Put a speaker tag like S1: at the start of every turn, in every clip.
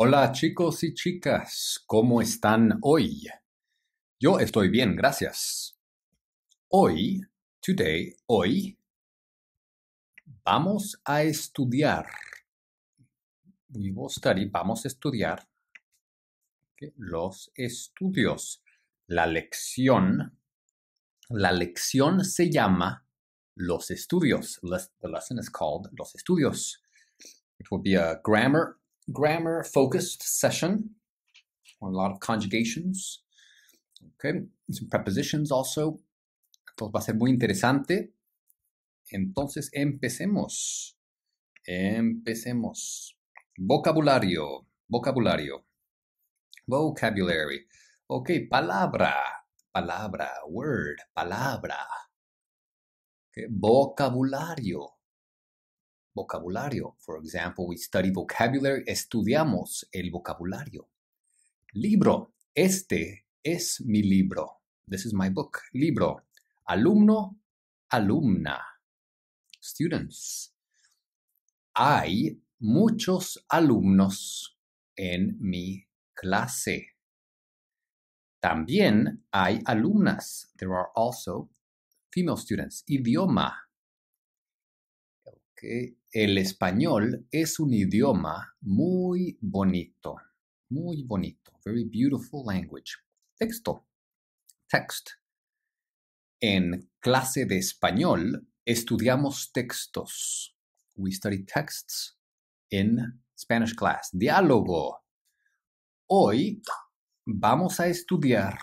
S1: Hola chicos y chicas, ¿cómo están hoy? Yo estoy bien, gracias. Hoy, today, hoy, vamos a estudiar. We vamos a estudiar los estudios. La lección, la lección se llama los estudios. The lesson is called los estudios. It will be a grammar grammar focused session on a lot of conjugations. Okay, some prepositions also. Esto va a ser muy interesante. Entonces empecemos. Empecemos. Vocabulario. Vocabulario. Vocabulary. Okay, palabra. Palabra. Word. Palabra. Okay. vocabulario. vocabulario. For example, we study vocabulary, estudiamos el vocabulario. Libro, este es mi libro. This is my book. Libro. Alumno, alumna. Students. Hay muchos alumnos en mi clase. También hay alumnas. There are also female students. Idioma que el español es un idioma muy bonito, muy bonito, very beautiful language. Texto, text. En clase de español estudiamos textos. We study texts in Spanish class. Diálogo. Hoy vamos a estudiar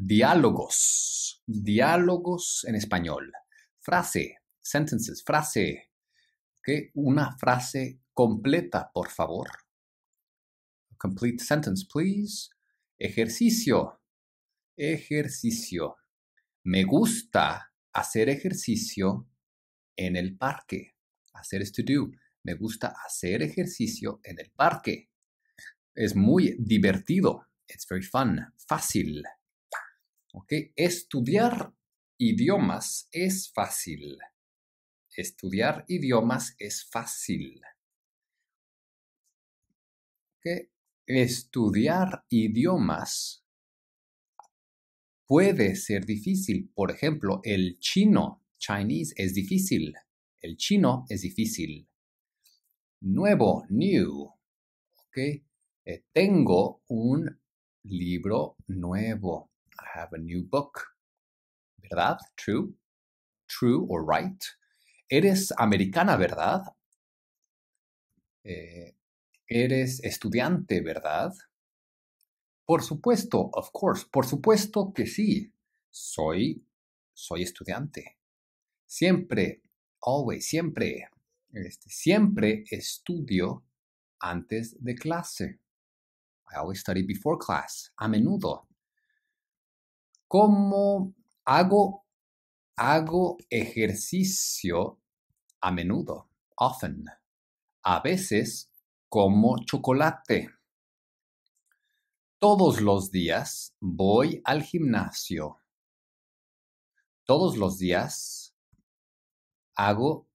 S1: diálogos, diálogos en español. Frase, sentences, frase. Una frase completa, por favor. Complete sentence, please. Ejercicio. Ejercicio. Me gusta hacer ejercicio en el parque. Hacer es to do. Me gusta hacer ejercicio en el parque. Es muy divertido. It's very fun. Fácil. okay Estudiar idiomas es fácil estudiar idiomas es fácil. Estudiar idiomas puede ser difícil. Por ejemplo, el chino, Chinese, es difícil. El chino es difícil. Nuevo, new. Okay. Eh, tengo un libro nuevo. I have a new book. ¿Verdad? True. True or right eres americana, ¿verdad? Eh, eres estudiante, ¿verdad? Por supuesto, of course, por supuesto que sí. Soy, soy estudiante. Siempre, always, siempre, este, siempre estudio antes de clase. I always study before class, a menudo. ¿Cómo hago Hago ejercicio a menudo, often. A veces como chocolate. Todos los días voy al gimnasio. Todos los días hago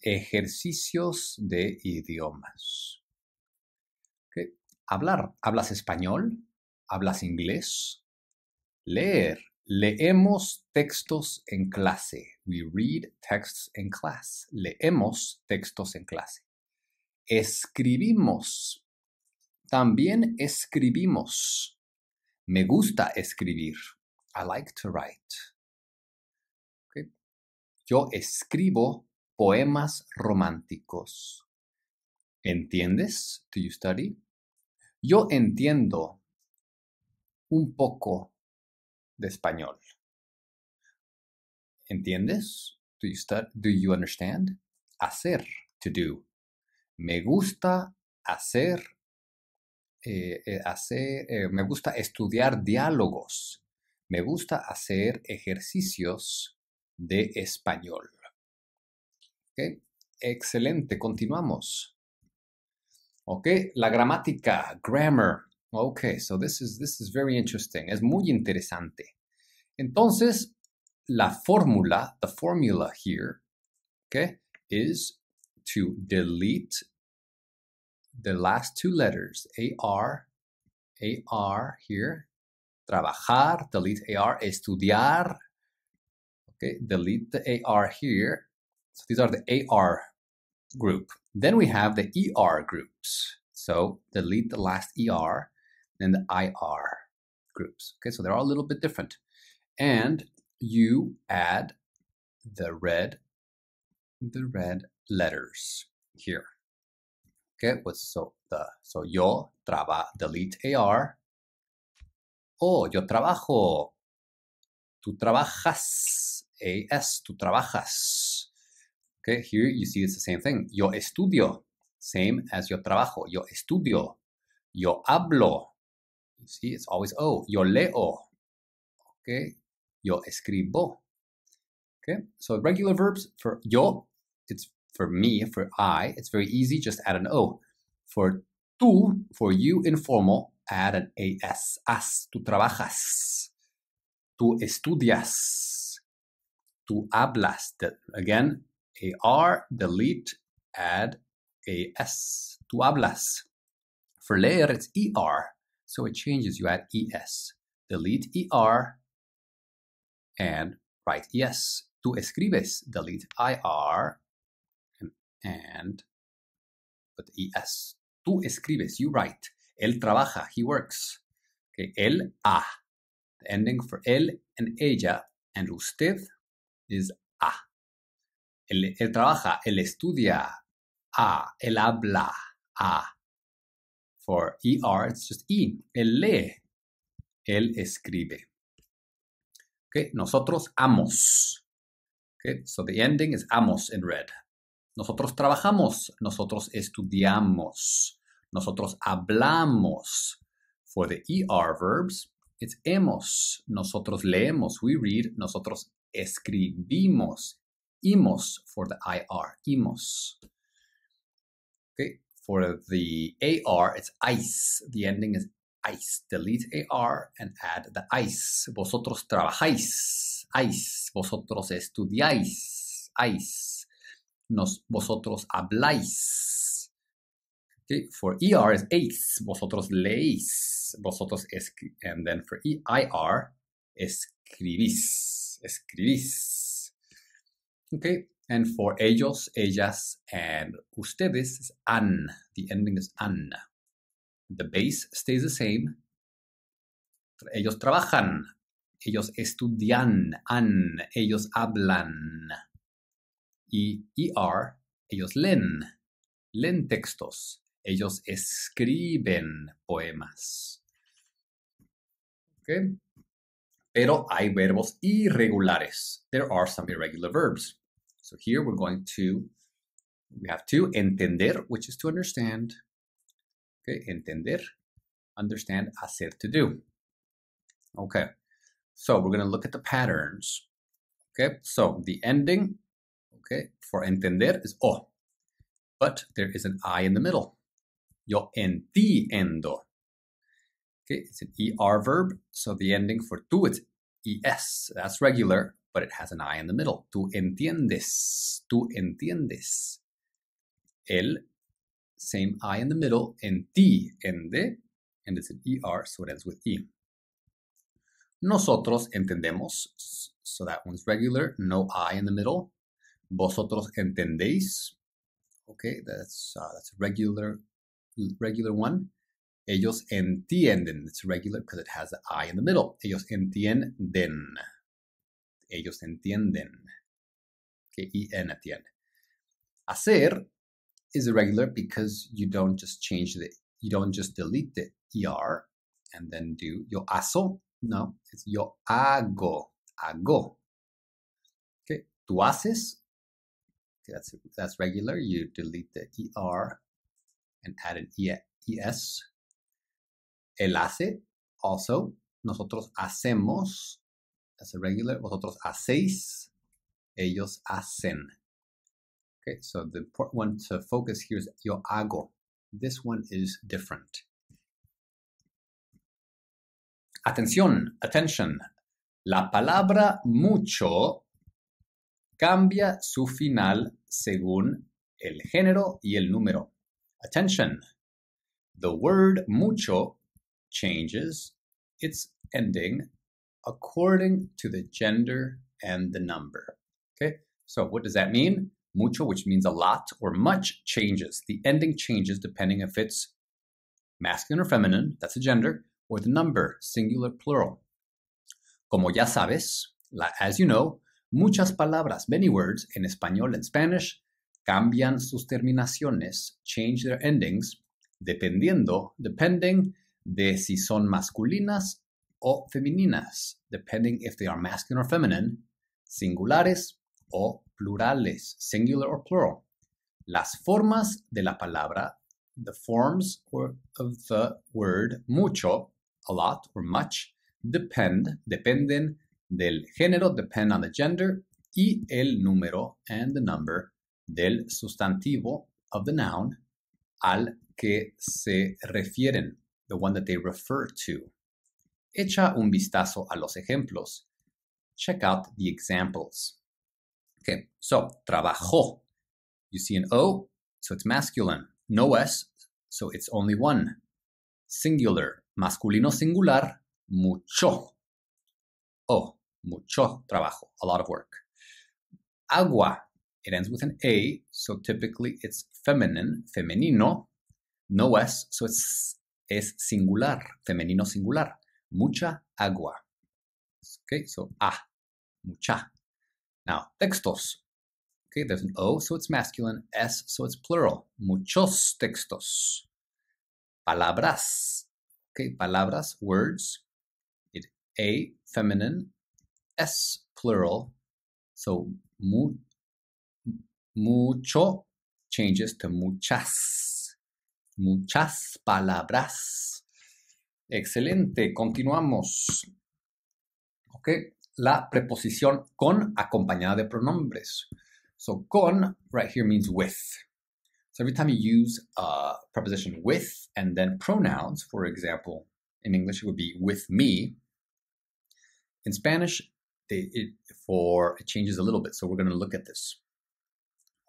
S1: ejercicios de idiomas. Hablar. ¿Hablas español? ¿Hablas inglés? Leer. Leemos textos en clase. We read texts in class. Leemos textos en clase. Escribimos. También escribimos. Me gusta escribir. I like to write. Yo escribo poemas románticos. ¿Entiendes? Do you study? Yo entiendo un poco español. ¿Entiendes? Do you, do you understand? Hacer, to do. Me gusta hacer, eh, eh, hacer eh, me gusta estudiar diálogos. Me gusta hacer ejercicios de español. Okay. Excelente, continuamos. Ok, la gramática, grammar. Ok, so this is, this is very interesting. Es muy interesante. Entonces, la fórmula, the formula here, okay, is to delete the last two letters, AR, AR here, trabajar, delete AR, estudiar, okay, delete the AR here. So these are the AR group. Then we have the ER groups. So delete the last ER and the IR groups. Okay, so they're all a little bit different and you add the red the red letters here. Okay, so the so yo traba delete ar. Oh, yo trabajo. Tú trabajas. As, tú trabajas. Okay, here you see it's the same thing. Yo estudio. Same as yo trabajo. Yo estudio. Yo hablo. You see, it's always oh Yo leo. Okay, yo escribo. Okay, so regular verbs for yo, it's for me, for I, it's very easy, just add an O. For tú, for you, informal, add an AS. As, tú trabajas. Tú estudias. Tú hablas. Again, AR, delete, add AS. Tú hablas. For leer, it's ER. So it changes. You add ES. Delete ER, and write yes. Tú escribes, delete IR and, and put ES. Tú escribes, you write. Él trabaja, he works. Okay, él a. The ending for él and ella and usted is a. Él, él trabaja, él estudia, a. Él habla, a. For ER, it's just E. Él lee, él escribe. Okay, nosotros amos. Okay, so the ending is amos in red. Nosotros trabajamos, nosotros estudiamos, nosotros hablamos. For the ER verbs, it's hemos. Nosotros leemos, we read, nosotros escribimos, imos for the IR, imos. Okay, for the AR, er, it's ice. The ending is ice. Delete AR and add the ice. Vosotros trabajáis. Ice. Vosotros estudiáis. Ice. Nos, vosotros habláis. Okay, for ER is ace. Vosotros leéis. Vosotros escri and then for e IR, escribís. Escribís. Okay, and for ellos, ellas, and ustedes is an. The ending is an. the base stays the same. Ellos trabajan, ellos estudian, an, ellos hablan. Y ER, ellos leen, leen textos, ellos escriben poemas. Pero hay verbos irregulares. There are some irregular verbs. So here we're going to, we have to entender, which is to understand. Okay, entender, understand, hacer, to do. Okay, so we're going to look at the patterns. Okay, so the ending, okay, for entender is o, but there is an i in the middle. Yo entiendo. Okay, it's an er verb, so the ending for tu it's es. That's regular, but it has an i in the middle. Tu entiendes. Tu entiendes. El same I in the middle, and ti, ende, and it's an ER, so it ends with E. Nosotros entendemos, so that one's regular, no I in the middle. Vosotros entendéis, okay, that's, uh, that's a regular, regular one. Ellos entienden, it's regular because it has the I in the middle. Ellos entienden, ellos entienden, okay, E-N at the end. Hacer is irregular because you don't just change the, you don't just delete the er and then do yo aso. No, it's yo hago, hago. Okay, tú haces. That's that's regular. You delete the er and add an es. El hace also. Nosotros hacemos. That's regular Vosotros hacéis. Ellos hacen. Okay, so the important one to focus here is yo hago. This one is different. Atención, attention. La palabra mucho cambia su final según el género y el número. Attention. The word mucho changes its ending according to the gender and the number. Okay, so what does that mean? Mucho, which means a lot or much, changes. The ending changes depending if it's masculine or feminine, that's a gender, or the number, singular, plural. Como ya sabes, la, as you know, muchas palabras, many words in español and Spanish cambian sus terminaciones, change their endings, dependiendo, depending de si son masculinas o femeninas, depending if they are masculine or feminine, singulares o plurales, singular or plural. Las formas de la palabra, the forms of the word, mucho, a lot or much, depend, dependen del género, depend on the gender, y el número and the number del sustantivo of the noun al que se refieren, the one that they refer to. Echa un vistazo a los ejemplos. Check out the examples. Okay, so trabajó. You see an O, so it's masculine. No S, so it's only one. Singular, masculino singular, mucho. O, mucho trabajo, a lot of work. Agua, it ends with an A, so typically it's feminine, femenino. No S, so it's es singular, femenino singular. Mucha agua. Okay, so A, ah, mucha. Now, textos. Okay, there's an O, so it's masculine, S, so it's plural. Muchos textos. Palabras. Okay, palabras, words. It A, feminine, S, plural. So mu, mucho changes to muchas. Muchas palabras. Excelente, continuamos. Ok, la preposición con acompañada de pronombres. So con right here means with. So every time you use a preposition with and then pronouns, for example, in English it would be with me. In Spanish, they, it, for it changes a little bit. So we're going to look at this.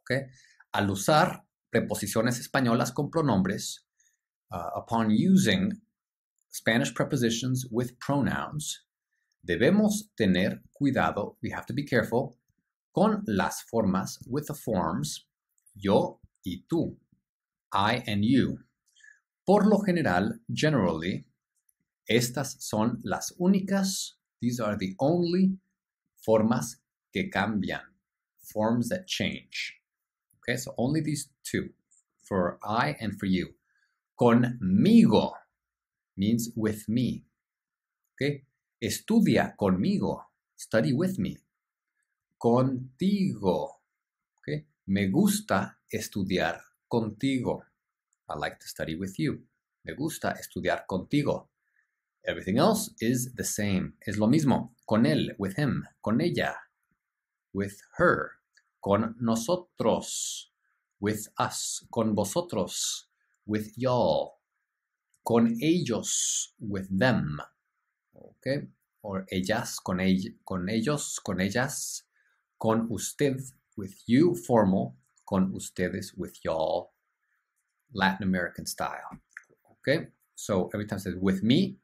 S1: Okay, al usar preposiciones españolas con pronombres, uh, upon using Spanish prepositions with pronouns, Debemos tener cuidado, we have to be careful, con las formas, with the forms, yo y tú, I and you. Por lo general, generally, estas son las únicas, these are the only formas que cambian, forms that change. Okay, so only these two, for I and for you. Conmigo means with me. Okay, estudia conmigo, study with me, contigo. Okay? Me gusta estudiar contigo. I like to study with you. Me gusta estudiar contigo. Everything else is the same. Es lo mismo. Con él, with him, con ella, with her, con nosotros, with us, con vosotros, with y'all, con ellos, with them. Okay? or ellas, con, el, con ellos, con ellas, con usted, with you, formal, con ustedes, with y'all, Latin American style. Okay, so every time it says with me,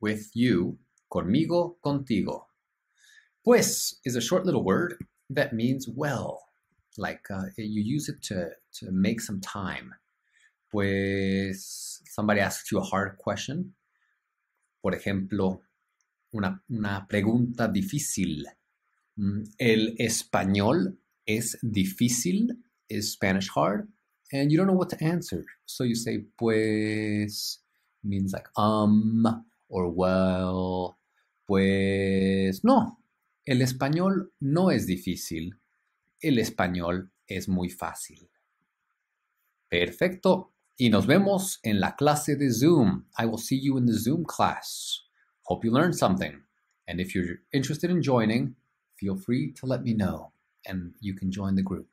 S1: with you, conmigo, contigo. Pues is a short little word that means well. Like uh, you use it to, to make some time. Pues somebody asks you a hard question. Por ejemplo, una, una pregunta difícil. Mm, el español es difícil. es Spanish hard? And you don't know what to answer. So you say, pues, means like, um, or well. Pues no. El español no es difícil. El español es muy fácil. Perfecto. Y nos vemos en la clase de Zoom. I will see you in the Zoom class. Hope you learned something. And if you're interested in joining, feel free to let me know and you can join the group.